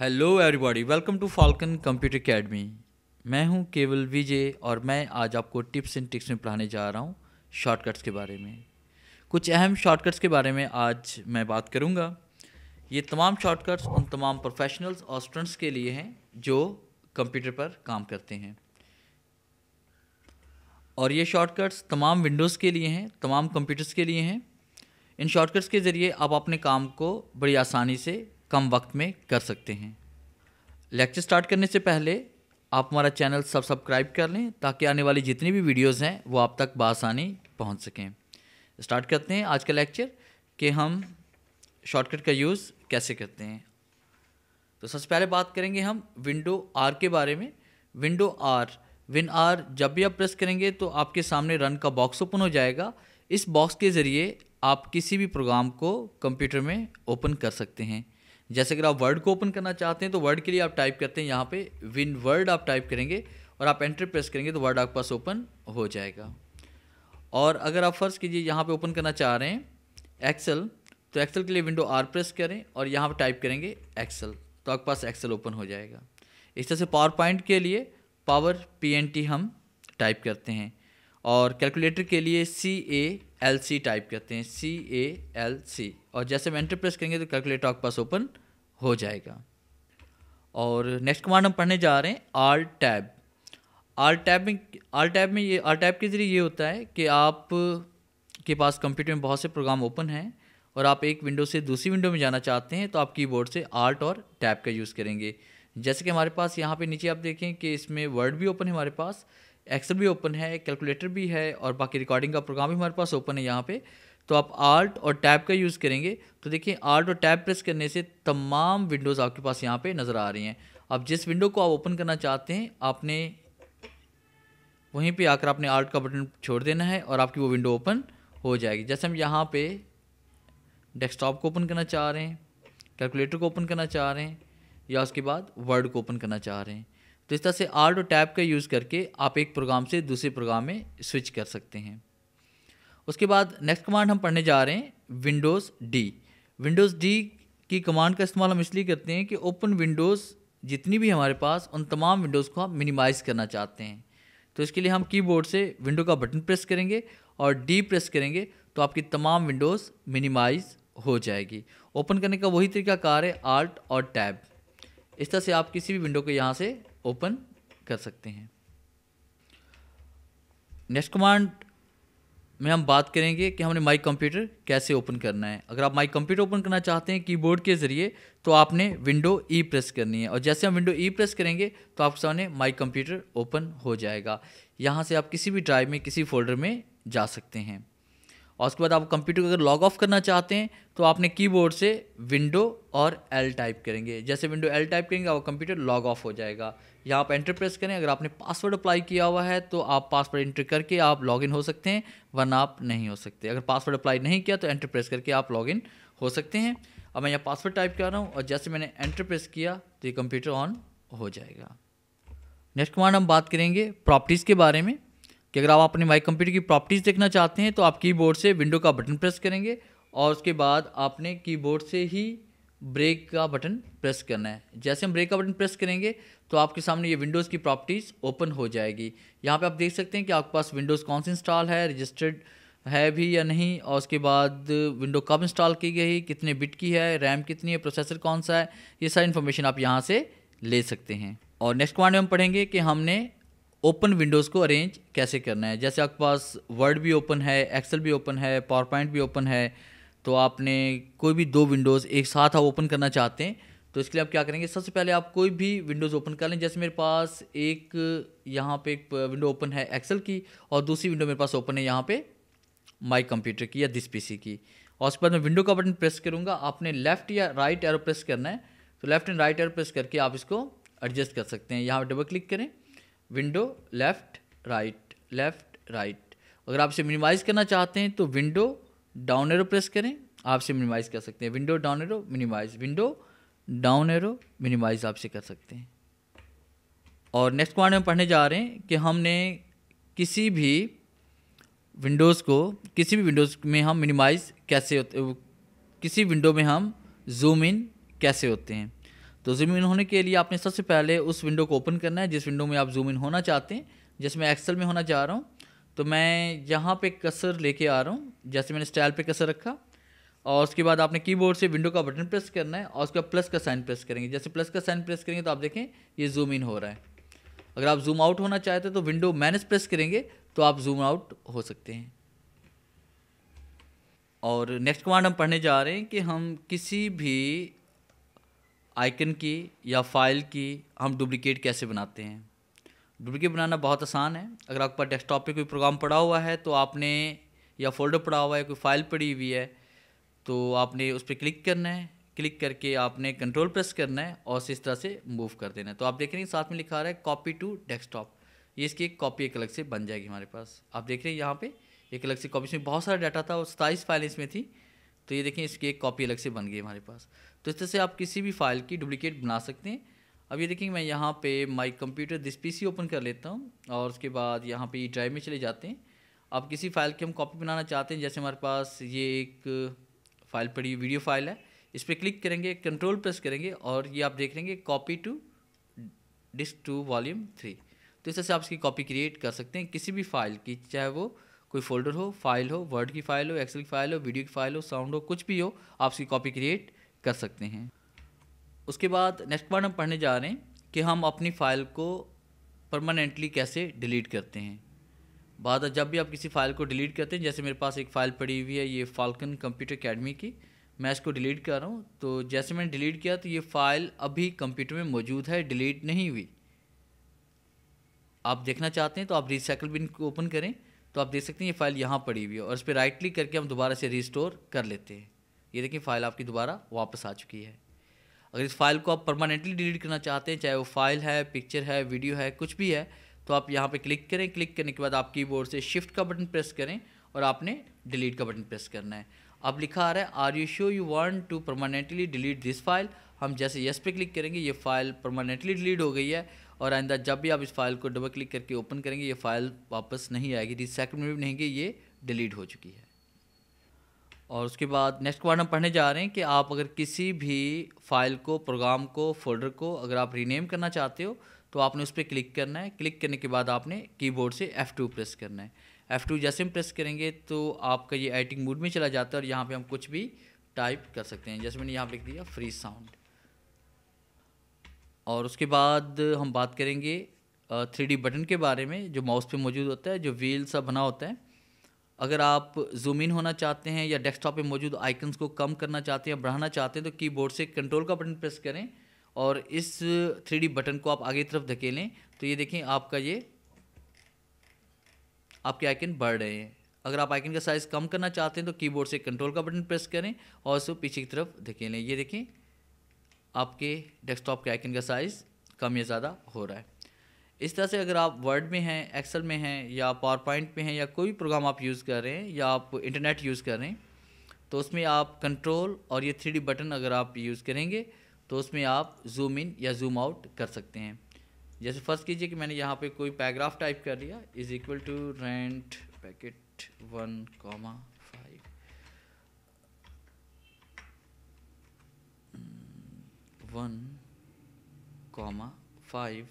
hello everybody welcome to Falcon computer academy मैं हूं केवल विजय और मैं आज आपको टिप्स एंड ट्रिक्स में पढ़ाने जा रहा हूं शॉर्टकट्स के बारे में कुछ अहम शॉर्टकट्स के बारे में आज मैं बात करूंगा ये तमाम शॉर्टकट्स उन तमाम प्रोफेशनल्स और स्टूडेंट्स के लिए हैं जो कंप्यूटर पर काम करते हैं और ये शॉर्टकट्स तमाम विंडोज़ के लिए हैं तमाम कंप्यूटर्स के लिए हैं इन शॉर्टकट्स के ज़रिए आप अपने काम को बड़ी आसानी से कम वक्त में कर सकते हैं लेक्चर स्टार्ट करने से पहले आप हमारा चैनल सब सब्सक्राइब कर लें ताकि आने वाली जितनी भी वीडियोज़ हैं वो आप तक बसानी पहुँच सकें स्टार्ट करते हैं आज का लेक्चर कि हम शॉर्टकट का यूज़ कैसे करते हैं तो सबसे पहले बात करेंगे हम विंडो आर के बारे में विंडो आर विन आर जब भी आप प्रेस करेंगे तो आपके सामने रन का बॉक्स ओपन हो जाएगा इस बॉक्स के ज़रिए आप किसी भी प्रोग्राम को कंप्यूटर में ओपन कर सकते हैं जैसे अगर आप वर्ड को ओपन करना चाहते हैं तो वर्ड के लिए आप टाइप करते हैं यहाँ पे विन वर्ड आप टाइप करेंगे और आप एंटर प्रेस करेंगे तो वर्ड आपके पास ओपन हो जाएगा और अगर आप फर्स्ट कीजिए यहाँ पे ओपन करना चाह रहे हैं एक्सेल तो एक्सेल के लिए विंडो आर प्रेस करें और यहाँ पर टाइप करेंगे एक्सेल तो आपके पास एक्सेल ओपन हो जाएगा इस तरह से पावर पॉइंट के लिए पावर पी हम टाइप करते हैं और कैलकुलेटर के लिए सी ए एल सी टाइप करते हैं सी ए एल सी और जैसे हम एंटर प्रेस करेंगे तो कैलकुलेट पास ओपन हो जाएगा और नेक्स्ट कमांड हम पढ़ने जा रहे हैं आर टैब आर टैब में आर टैब में ये आर टैब के ज़रिए ये होता है कि आप के पास कंप्यूटर में बहुत से प्रोग्राम ओपन हैं और आप एक विंडो से दूसरी विंडो में जाना चाहते हैं तो आप कीबोर्ड से आर्ट और टैब का यूज़ करेंगे जैसे कि हमारे पास यहाँ पे नीचे आप देखें कि इसमें वर्ड भी ओपन है हमारे पास एक्सेल भी ओपन है कैलकुलेटर भी है और बाकी रिकॉर्डिंग का प्रोग्राम भी हमारे पास ओपन है यहाँ पे तो आप आर्ट और टैब का यूज़ करेंगे तो देखिए आर्ट और टैब प्रेस करने से तमाम विंडोज़ आपके पास यहाँ पे नज़र आ रही हैं अब जिस विंडो को आप ओपन करना चाहते हैं आपने वहीं पे आकर आपने आर्ट का बटन छोड़ देना है और आपकी वो विंडो ओपन हो जाएगी जैसे हम यहाँ पे डेस्कटॉप को ओपन करना चाह रहे हैं कैलकुलेटर को ओपन करना चाह रहे हैं या उसके बाद वर्ड को ओपन करना चाह रहे हैं तो इस तरह से आर्ट और टैब का यूज़ करके आप एक प्रोग्राम से दूसरे प्रोग्राम में स्विच कर सकते हैं उसके बाद नेक्स्ट कमांड हम पढ़ने जा रहे हैं विंडोज़ डी विंडोज़ डी की कमांड का इस्तेमाल हम इसलिए करते हैं कि ओपन विंडोज़ जितनी भी हमारे पास उन तमाम विंडोज़ को हम मिनिमाइज़ करना चाहते हैं तो इसके लिए हम कीबोर्ड से विंडो का बटन प्रेस करेंगे और डी प्रेस करेंगे तो आपकी तमाम विंडोज़ मिनिमाइज़ हो जाएगी ओपन करने का वही तरीका कार है आर्ट और टैब इस तरह से आप किसी भी विंडो को यहाँ से ओपन कर सकते हैं नेक्स्ट कमांड में हम बात करेंगे कि हमने माई कंप्यूटर कैसे ओपन करना है अगर आप माई कंप्यूटर ओपन करना चाहते हैं कीबोर्ड के ज़रिए तो आपने विंडो ई प्रेस करनी है और जैसे हम विंडो ई प्रेस करेंगे तो आपके सामने माई कंप्यूटर ओपन हो जाएगा यहाँ से आप किसी भी ड्राइव में किसी फोल्डर में जा सकते हैं और उसके बाद आप कंप्यूटर को अगर लॉग ऑफ करना चाहते हैं तो आपने कीबोर्ड से विंडो और एल टाइप करेंगे जैसे विंडो एल टाइप करेंगे आपका कंप्यूटर लॉग ऑफ हो जाएगा या आप एंटर प्रेस करें अगर आपने पासवर्ड अप्लाई किया हुआ है तो आप पासवर्ड एंटर करके आप लॉग हो सकते हैं वरना आप नहीं हो सकते अगर पासवर्ड अप्लाई नहीं किया तो एंटर प्रेस करके आप लॉग हो सकते हैं अब मैं यहाँ पासवर्ड टाइप कर रहा हूँ और जैसे मैंने एंटर प्रेस किया तो ये कंप्यूटर ऑन हो जाएगा नेक्स्ट कमांड हम बात करेंगे प्रॉपर्टीज़ के बारे में कि अगर आप अपने माई कंप्यूटर की प्रॉपर्टीज़ देखना चाहते हैं तो आप कीबोर्ड से विंडो का बटन प्रेस करेंगे और उसके बाद आपने कीबोर्ड से ही ब्रेक का बटन प्रेस करना है जैसे हम ब्रेक का बटन प्रेस करेंगे तो आपके सामने ये विंडोज़ की प्रॉपर्टीज़ ओपन हो जाएगी यहाँ पे आप देख सकते हैं कि आपके पास विंडोज़ कौन सी इंस्टॉल है रजिस्टर्ड है भी या नहीं और उसके बाद विंडो कब इंस्टॉल की गई कितने बिट की है रैम कितनी है प्रोसेसर कौन सा है ये सारी इन्फॉर्मेशन आप यहाँ से ले सकते हैं और नेक्स्ट कमांड में हम पढ़ेंगे कि हमने ओपन विंडोज़ को अरेंज कैसे करना है जैसे आपके पास वर्ड भी ओपन है एक्सेल भी ओपन है पावर पॉइंट भी ओपन है तो आपने कोई भी दो विंडोज़ एक साथ आप ओपन करना चाहते हैं तो इसके लिए आप क्या करेंगे सबसे पहले आप कोई भी विंडोज़ ओपन कर लें जैसे मेरे पास एक यहाँ पे एक विंडो ओपन है एक्सेल की और दूसरी विंडो मेरे पास ओपन है यहाँ पे माई कंप्यूटर की या दिस पीसी की और उसके बाद मैं विंडो का बटन प्रेस करूँगा आपने लेफ्ट या राइट एरो प्रेस करना है तो left and right arrow press करके आप इसको एडजस्ट कर सकते हैं यहाँ डबल क्लिक करें window left right left right अगर आपसे मिनिमाइज़ करना चाहते हैं तो विंडो डाउन एरो प्रेस करें आपसे मिनिमाइज़ कर सकते हैं window down arrow minimise window down arrow minimise आपसे कर सकते हैं और नेक्स्ट पॉइंट में पढ़ने जा रहे हैं कि हमने किसी भी विंडोज़ को किसी भी विंडोज़ में हम मिनिमाइज़ कैसे होते किसी विंडो में हम जूम इन कैसे होते हैं तो जूम इन होने के लिए आपने सबसे पहले उस विंडो को ओपन करना है जिस विंडो में आप जूम इन होना चाहते हैं जैसे मैं एक्सेल में होना चाह रहा हूँ तो मैं यहाँ पे कसर लेके आ रहा हूँ जैसे मैंने स्टाइल पे कसर रखा और उसके बाद आपने कीबोर्ड से विंडो का बटन प्रेस करना है और उसके बाद प्लस का साइन प्रेस करेंगे जैसे प्लस का साइन प्रेस करेंगे तो आप देखें ये जूम इन हो रहा है अगर आप जूम आउट होना चाहते हैं तो विंडो माइनस प्रेस करेंगे तो आप जूम आउट हो सकते हैं और नेक्स्ट कमांड हम पढ़ने जा रहे हैं कि हम किसी भी आइकन की या फाइल की हम डुप्लिकेट कैसे बनाते हैं डुप्लिकेट बनाना बहुत आसान है अगर आपके पास डेस्कटॉप पे कोई प्रोग्राम पड़ा हुआ है तो आपने या फोल्डर पड़ा हुआ है कोई फाइल पड़ी हुई है तो आपने उस पर क्लिक करना है क्लिक करके आपने कंट्रोल प्रेस करना है और इस तरह से मूव कर देना है तो आप देख रहे हैं साथ में लिखा रहा है कॉपी टू डेस्कटॉप ये इसकी एक कॉपी एक अलग से बन जाएगी हमारे पास आप देख रहे हैं यहाँ पे एक अलग से कॉपी इसमें बहुत सारा डाटा था और सताईस फाइल इसमें थी तो ये देखें इसकी एक कॉपी अलग से बन गई हमारे पास तो इस तरह से आप किसी भी फाइल की डुप्लिकेट बना सकते हैं अब ये देखेंगे मैं यहाँ पे my computer this PC open कर लेता हूँ और उसके बाद यहाँ पे ई ड्राइव में चले जाते हैं अब किसी फाइल की हम कॉपी बनाना चाहते हैं जैसे हमारे पास ये एक फाइल पड़ी वीडियो फाइल है इस पर क्लिक करेंगे कंट्रोल प्रेस करेंगे और ये आप देख लेंगे copy to disk two volume three तो इस तरह से आप इसकी कॉपी क्रिएट कर सकते हैं किसी भी फाइल की चाहे वो कोई फोल्डर हो फाइल हो वर्ड की फाइल हो एक्सेल की फाइल हो वीडियो की फाइल हो साउंड हो कुछ भी हो आप इसकी कॉपी क्रिएट कर सकते हैं उसके बाद नेक्स्ट पॉइंट हम पढ़ने जा रहे हैं कि हम अपनी फ़ाइल को परमानेंटली कैसे डिलीट करते हैं बाद जब भी आप किसी फ़ाइल को डिलीट करते हैं जैसे मेरे पास एक फ़ाइल पड़ी हुई है ये फाल्कन कंप्यूटर अकेडमी की मैं इसको डिलीट कर रहा हूँ तो जैसे मैंने डिलीट किया तो ये फ़ाइल अभी कंप्यूटर में मौजूद है डिलीट नहीं हुई आप देखना चाहते हैं तो आप रिसाइकल बिन को ओपन करें तो आप देख सकते हैं ये फाइल यहाँ पड़ी हुई है और इस पर राइट क्लिक करके हम दोबारा से रिस्टोर कर लेते हैं ये देखिए फ़ाइल आपकी दोबारा वापस आ चुकी है अगर इस फाइल को आप परमानेंटली डिलीट करना चाहते हैं चाहे वो फाइल है पिक्चर है वीडियो है कुछ भी है तो आप यहाँ पे क्लिक करें क्लिक करने के बाद आप कीबोर्ड से शिफ्ट का बटन प्रेस करें और आपने डिलीट का बटन प्रेस करना है अब लिखा आ रहा है are you sure you want to permanently delete this file हम जैसे यस पे क्लिक करेंगे ये फाइल परमानेंटली डिलीट हो गई है और आइंदा जब भी आप इस फाइल को डबल क्लिक करके ओपन करेंगे ये फाइल वापस नहीं आएगी सेकंड में भी नहीं गई ये डिलीट हो चुकी है और उसके बाद नेक्स्ट पार्ट हम पढ़ने जा रहे हैं कि आप अगर किसी भी फाइल को प्रोग्राम को फोल्डर को अगर आप रीनेम करना चाहते हो तो आपने उस पर क्लिक करना है क्लिक करने के बाद आपने कीबोर्ड से F2 प्रेस करना है F2 जैसे हम प्रेस करेंगे तो आपका ये एडिटिंग मूड में चला जाता है और यहाँ पे हम कुछ भी टाइप कर सकते हैं जैसे मैंने यहाँ लिख दिया फ्री साउंड और उसके बाद हम बात करेंगे थ्री बटन के बारे में जो माउस पे मौजूद होता है जो व्हील सा बना होता है अगर आप जूम इन होना चाहते हैं या डेस्कटॉप पे मौजूद आइकन्स को कम करना चाहते हैं बढ़ाना चाहते हैं तो कीबोर्ड से कंट्रोल का बटन प्रेस करें और इस थ्री बटन को आप आगे की तरफ धकेलें तो ये देखें आपका ये आपके आइकन बढ़ रहे हैं अगर आप आइकन का साइज़ कम करना चाहते हैं तो कीबोर्ड से कंट्रोल का बटन प्रेस करें और उसको पीछे की तरफ धकेलें ये देखें आपके डेस्कटॉप के आइकन का साइज़ कम या ज़्यादा हो रहा है इस तरह से अगर आप वर्ड में हैं एक्सेल में हैं या पावर पॉइंट में हैं या कोई भी प्रोग्राम आप यूज़ कर रहे हैं या आप इंटरनेट यूज़ कर रहे हैं तो उसमें आप कंट्रोल और ये थ्री बटन अगर आप यूज़ करेंगे तो उसमें आप जूम इन या जूम आउट कर सकते हैं जैसे फर्स्ट कीजिए कि मैंने यहाँ पे कोई पैराग्राफ टाइप कर लिया is equal to rand bracket one comma five one comma five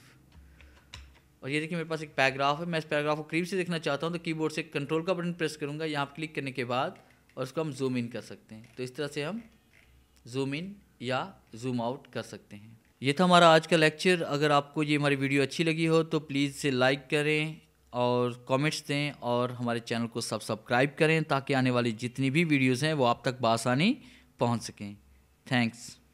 और ये देखिए मेरे पास एक पैराग्राफ है मैं इस पैराग्राफ को करीब से देखना चाहता हूँ तो कीबोर्ड से कंट्रोल का बटन प्रेस करूँगा यहाँ पर क्लिक करने के बाद और उसको हम जूम इन कर सकते हैं तो इस तरह से हम जूम इन या जूम आउट कर सकते हैं ये था हमारा आज का लेक्चर अगर आपको ये हमारी वीडियो अच्छी लगी हो तो प्लीज़ से लाइक करें और कमेंट्स दें और हमारे चैनल को सब सब्सक्राइब करें ताकि आने वाली जितनी भी वीडियोज़ हैं वो आप तक बसानी पहुँच सकें थैंक्स